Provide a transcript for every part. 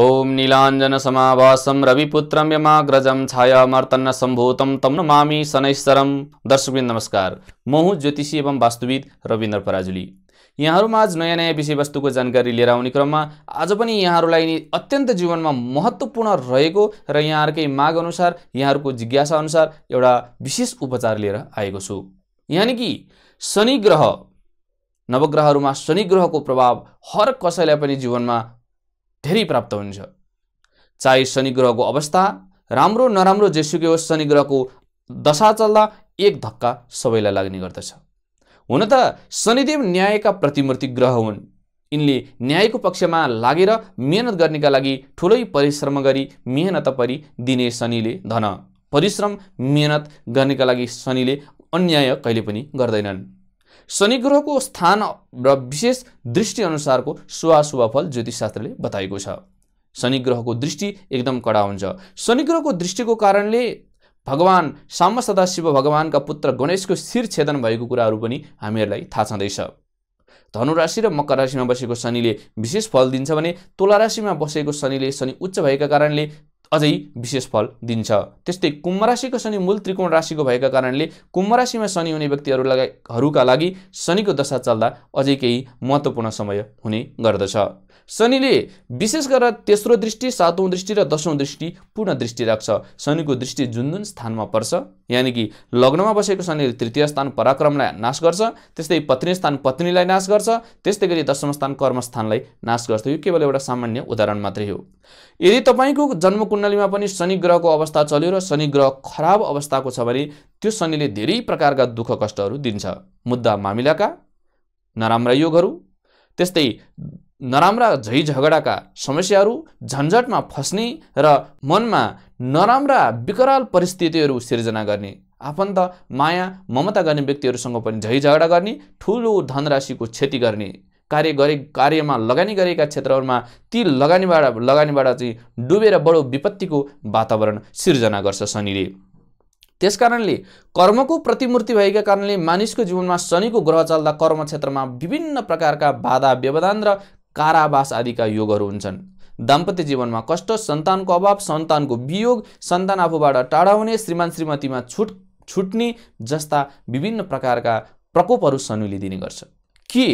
ओम ॐ नीलाञ्जनसमावासं रविपुत्रं यमाग्रजं छायामर्तन्न सम्भूतं तं नमामि शनैश्वरम दर्शकबिन नमस्कार म हुँ ज्योतिषी एवं वास्तुविद रविन्द्र पराजुली यहाँहरूमा आज नयाँ नयाँ विषयवस्तुको जानकारी लिएर आउने क्रममा आज पनि यहाँहरूलाई अत्यन्त जीवनमा महत्त्वपूर्ण रहेको र यहाँहरूकै माग अनुसार यहाँहरूको जिज्ञासा अनुसार एउटा विशेष उपचार लिएर आएको छु यानि कि शनि ग्रह नवग्रहहरूमा शनि ग्रहको प्रभाव हर कसैलाई पनि जीवनमा धेरै प्राप्त हुन्छ चाहे शनिग्रहको अवस्था राम्रो नराम्रो जेसुकै होस् शनि दशा चल्दा एक धक्का सबैलाई लाग्ने गर्दछ हुन त शनिदेव न्यायका प्रतिमूर्ति ग्रह हुन् यिनले न्यायको पक्षमा लागेर मेहनत गर्नेका लागि ठुलै परिश्रम गरी मेहनत परि दिने शनिले धन परिश्रम मेहनत गर्नेका लागि शनिले अन्याय कहिले पनि गर्दैनन् शनि ग्रहको स्थान र विशेष दृष्टिअनुसारको शुभ फल ज्योतिषशास्त्रले बताएको छ शनि ग्रहको दृष्टि एकदम कडा हुन्छ शनि ग्रहको दृष्टिको कारणले भगवान् साम सदाशिव भगवान्का पुत्र गणेशको शिर छेदन भएको कुराहरू पनि हामीहरूलाई थाहा छँदैछ धनुराशि र मकर राशिमा बसेको शनिले विशेष फल दिन्छ भने तुला राशिमा बसेको शनिले शनि उच्च भएका कारणले अझै विशेष फल दिन्छ त्यस्तै कुम्भ राशिको शनि मूल त्रिकोण राशिको भएका कारणले कुम्भ राशिमा शनि हुने व्यक्तिहरूलाईहरूका लागि शनिको दशा चल्दा अझै केही महत्त्वपूर्ण समय हुने गर्दछ शनिले विशेष गरेर तेस्रो दृष्टि सातौँ दृष्टि र दसौँ दृष्टि पूर्ण दृष्टि राख्छ शनिको दृष्टि जुन जुन स्थानमा पर्छ यानि कि लग्नमा बसेको शनिले तृतीय स्थान पराक्रमलाई नाश गर्छ त्यस्तै पत्नी स्थान पत्नीलाई नाश गर्छ त्यस्तै गरी दशम स्थान कर्मस्थानलाई नाश गर्छ यो केवल एउटा सामान्य उदाहरण मात्रै हो यदि तपाईँको जन्मकुण्डलीमा पनि शनि ग्रहको अवस्था चल्यो र शनि ग्रह खराब अवस्थाको छ भने त्यो शनिले धेरै प्रकारका दुःख कष्टहरू दिन्छ मुद्दा मामिलाका नराम्रा योगहरू त्यस्तै नराम्रा झै झगडाका समस्याहरू झन्झटमा फस्ने र मनमा नराम्रा विकराल परिस्थितिहरू सिर्जना गर्ने आफन्त माया ममता गर्ने व्यक्तिहरूसँग पनि झै झगडा गर्ने ठुलो धनराशिको क्षति गर्ने कार्य गरे कार्यमा लगानी गरेका क्षेत्रहरूमा ती लगानीबाट लगानीबाट चाहिँ डुबेर बडो विपत्तिको वातावरण सिर्जना गर्छ शनिले त्यसकारणले कर्मको प्रतिमूर्ति भएका कारणले मानिसको जीवनमा शनिको ग्रह चल्दा कर्म क्षेत्रमा विभिन्न प्रकारका बाधा व्यवधान र कारावास आदिका योगहरू हुन्छन् दाम्पत्य जीवनमा कष्ट सन्तानको अभाव सन्तानको वियोग सन्तान आफूबाट टाढा हुने श्रीमान श्रीमतीमा छुट छुट्ने जस्ता विभिन्न प्रकारका प्रकोपहरू दिने गर्छ के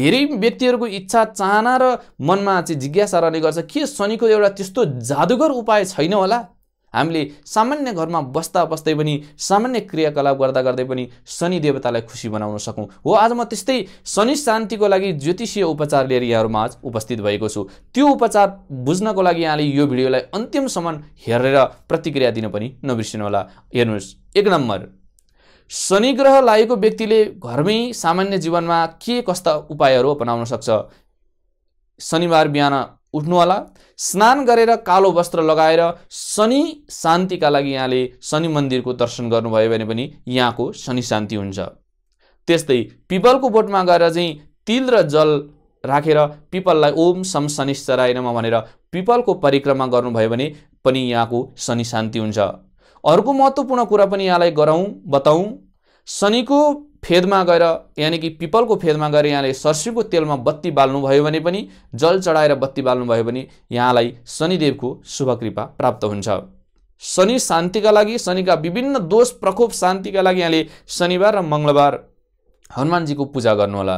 धेरै व्यक्तिहरूको इच्छा चाहना र मनमा चाहिँ जिज्ञासा रहने गर्छ के शनिको एउटा त्यस्तो जादुगर उपाय छैन होला हामीले सामान्य घरमा बस्दा बस्दै पनि सामान्य क्रियाकलाप गर्दा गर्दै पनि शनि देवतालाई खुसी बनाउन सकौँ हो आज म त्यस्तै शनि शान्तिको लागि ज्योतिषीय उपचार लिएर यहाँहरूमा आज उपस्थित भएको छु त्यो उपचार बुझ्नको लागि यहाँले यो भिडियोलाई अन्तिमसम्म हेरेर प्रतिक्रिया दिन पनि नबिर्सिनुहोला हेर्नुहोस् एक नम्बर शनि ग्रह लागेको व्यक्तिले घरमै सामान्य जीवनमा के कस्ता उपायहरू अपनाउन सक्छ शनिबार बिहान उठ्नुहोला स्नान गरेर कालो वस्त्र लगाएर शनि शान्तिका लागि यहाँले शनि मन्दिरको दर्शन गर्नुभयो भने पनि यहाँको शनि शान्ति हुन्छ त्यस्तै पिपलको बोटमा गएर चाहिँ तिल र जल राखेर पिपललाई ओम सम शनिश्चरायनमा भनेर पिपलको परिक्रमा गर्नुभयो भने पनि यहाँको शनि शान्ति हुन्छ अर्को महत्त्वपूर्ण कुरा पनि यहाँलाई गरौँ बताउँ शनिको फेदमा गएर यानि कि पिपलको फेदमा गएर यहाँले सर्सीको तेलमा बत्ती बाल्नुभयो भने पनि जल चढाएर बत्ती बाल्नुभयो भने यहाँलाई शनिदेवको शुभ कृपा प्राप्त हुन्छ शनि शान्तिका लागि शनिका विभिन्न दोष प्रकोप शान्तिका लागि यहाँले शनिबार र मङ्गलबार हनुमानजीको पूजा गर्नुहोला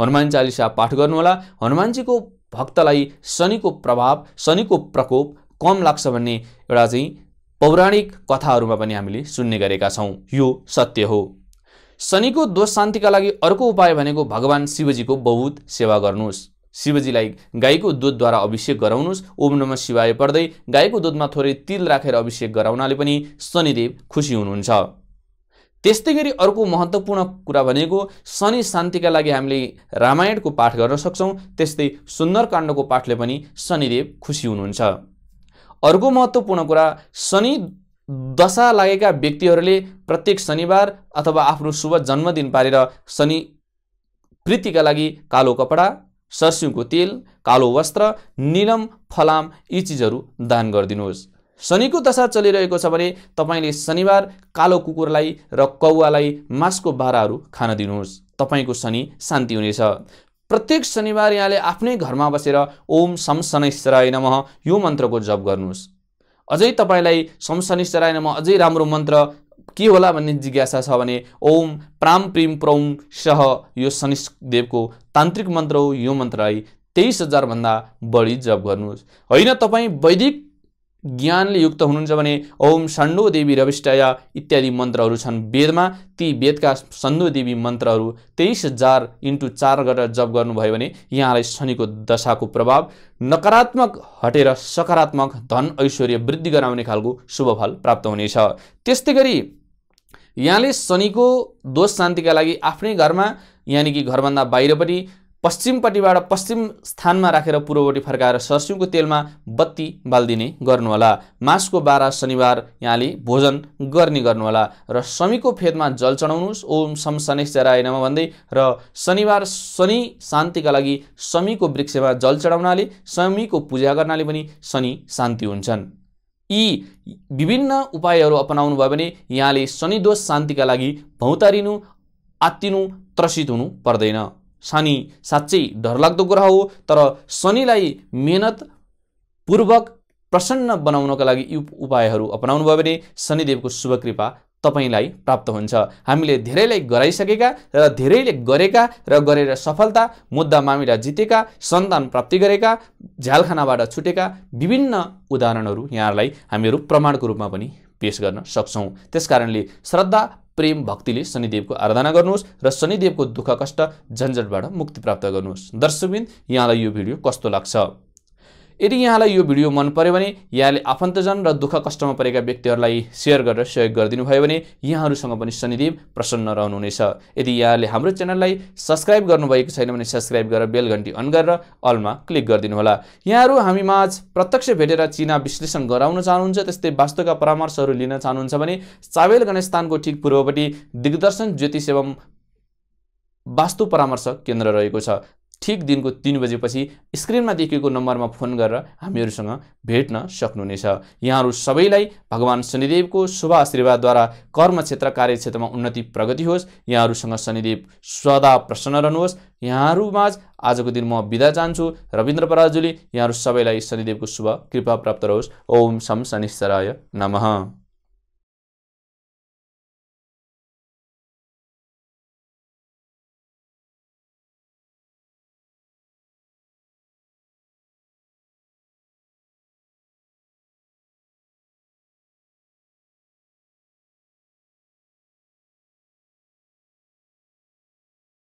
हनुमान चालिसा पाठ गर्नुहोला हनुमानजीको भक्तलाई शनिको प्रभाव शनिको प्रकोप कम लाग्छ भन्ने एउटा चाहिँ पौराणिक कथाहरूमा पनि हामीले सुन्ने गरेका छौँ यो सत्य हो शनिको दोष शान्तिका लागि अर्को उपाय भनेको भगवान् शिवजीको बहुत सेवा गर्नुहोस् शिवजीलाई गाईको दुधद्वारा अभिषेक गराउनुहोस् ओम नम शिवाय पर्दै गाईको दुधमा थोरै तिल राखेर अभिषेक गराउनाले पनि शनिदेव खुसी हुनुहुन्छ त्यस्तै गरी अर्को महत्त्वपूर्ण कुरा भनेको शनि शान्तिका लागि हामीले रामायणको पाठ गर्न सक्छौँ त्यस्तै सुन्दरकाण्डको पाठले पनि शनिदेव खुसी हुनुहुन्छ अर्को महत्त्वपूर्ण कुरा शनि दशा लागेका व्यक्तिहरूले प्रत्येक शनिबार अथवा आफ्नो शुभ जन्मदिन पारेर शनि प्रीतिका लागि कालो कपडा सर्स्युको तेल कालो वस्त्र निलम फलाम यी चिजहरू दान गरिदिनुहोस् शनिको दशा चलिरहेको छ भने तपाईँले शनिबार कालो कुकुरलाई र कौवालाई मासको बाराहरू खान दिनुहोस् तपाईँको शनि शान्ति हुनेछ प्रत्येक शनिबार यहाँले आफ्नै घरमा बसेर ओम सम शनैश्चराय नमः यो मन्त्रको जप गर्नुहोस् अझै तपाईँलाई शमशनि सरायनमा अझै राम्रो मन्त्र के होला भन्ने जिज्ञासा छ भने ओम प्राम प्रिम प्रौम सह यो देवको तान्त्रिक मन्त्र हो यो मन्त्रलाई तेइस हजारभन्दा बढी जप गर्नुहोस् होइन तपाईँ वैदिक ज्ञानले युक्त हुनुहुन्छ भने ओम सन्डो देवी रविष्टया इत्यादि मन्त्रहरू छन् वेदमा ती वेदका सन्डो देवी मन्त्रहरू तेइस हजार इन्टु चार गरेर जप गर्नुभयो भने यहाँलाई शनिको दशाको प्रभाव नकारात्मक हटेर सकारात्मक धन ऐश्वर्य वृद्धि गराउने खालको शुभफल प्राप्त हुनेछ त्यस्तै गरी यहाँले शनिको दोष शान्तिका लागि आफ्नै घरमा यानि कि घरभन्दा बाहिर पनि पश्चिमपट्टिबाट पश्चिम स्थानमा राखेर पूर्वपट्टि फर्काएर सर्स्युको तेलमा बत्ती बालिदिने गर्नुहोला मासको बाह्र शनिबार यहाँले भोजन गर्ने गर्नुहोला र शमीको फेदमा जल चढाउनुहोस् ओम सम शनेश्चराय नम भन्दै र शनिबार शनि शान्तिका लागि शमीको वृक्षमा जल चढाउनाले शमीको पूजा गर्नाले पनि शनि शान्ति हुन्छन् यी विभिन्न उपायहरू अपनाउनु भयो भने यहाँले शनिदोष शान्तिका लागि भौतारिनु आत्तिनु त्रसित हुनु पर्दैन शनि साँच्चै डरलाग्दो ग्रह हो तर शनिलाई मेहनतपूर्वक प्रसन्न बनाउनका लागि यी उपायहरू अपनाउनु भयो भने शनिदेवको शुभ कृपा तपाईँलाई प्राप्त हुन्छ हामीले धेरैलाई गराइसकेका र धेरैले गरेका र गरेर सफलता मुद्दा मामिला जितेका सन्तान प्राप्ति गरेका झ्यालखानाबाट छुटेका विभिन्न उदाहरणहरू यहाँहरूलाई हामीहरू प्रमाणको रूपमा पनि पेस गर्न सक्छौँ त्यसकारणले श्रद्धा प्रेम भक्तिले शनिदेवको आराधना गर्नुहोस् र शनिदेवको दुःख कष्ट झन्झटबाट मुक्ति प्राप्त गर्नुहोस् दर्शकबिन यहाँलाई यो भिडियो कस्तो लाग्छ यदि यहाँलाई यो भिडियो मन पर्यो भने यहाँले आफन्तजन र दुःख कष्टमा परेका व्यक्तिहरूलाई सेयर गरेर सहयोग गरिदिनु भयो भने यहाँहरूसँग पनि शनिदेव प्रसन्न रहनुहुनेछ यदि यहाँले हाम्रो च्यानललाई सब्सक्राइब गर्नुभएको छैन भने सब्सक्राइब गरेर बेल घन्टी अन गरेर अलमा क्लिक होला यहाँहरू हामी माझ प्रत्यक्ष भेटेर चिना विश्लेषण गराउन चाहनुहुन्छ त्यस्तै वास्तुका परामर्शहरू लिन चाहनुहुन्छ भने चावेल गणेशस्थानको ठिक पूर्वपट्टि दिग्दर्शन ज्योतिष एवं वास्तु परामर्श केन्द्र रहेको छ ठिक दिनको तिन बजेपछि स्क्रिनमा देखिएको नम्बरमा फोन गरेर हामीहरूसँग भेट्न सक्नुहुनेछ यहाँहरू सबैलाई भगवान् शनिदेवको शुभ आशीर्वादद्वारा कर्म क्षेत्र कार्यक्षेत्रमा उन्नति प्रगति होस् यहाँहरूसँग शनिदेव सदा प्रसन्न रहनुहोस् यहाँहरूमाझ आजको दिन म बिदा चाहन्छु रविन्द्र पराजुले यहाँहरू सबैलाई शनिदेवको शुभ कृपा प्राप्त रहोस् ओम सम शनिश्चराय नमः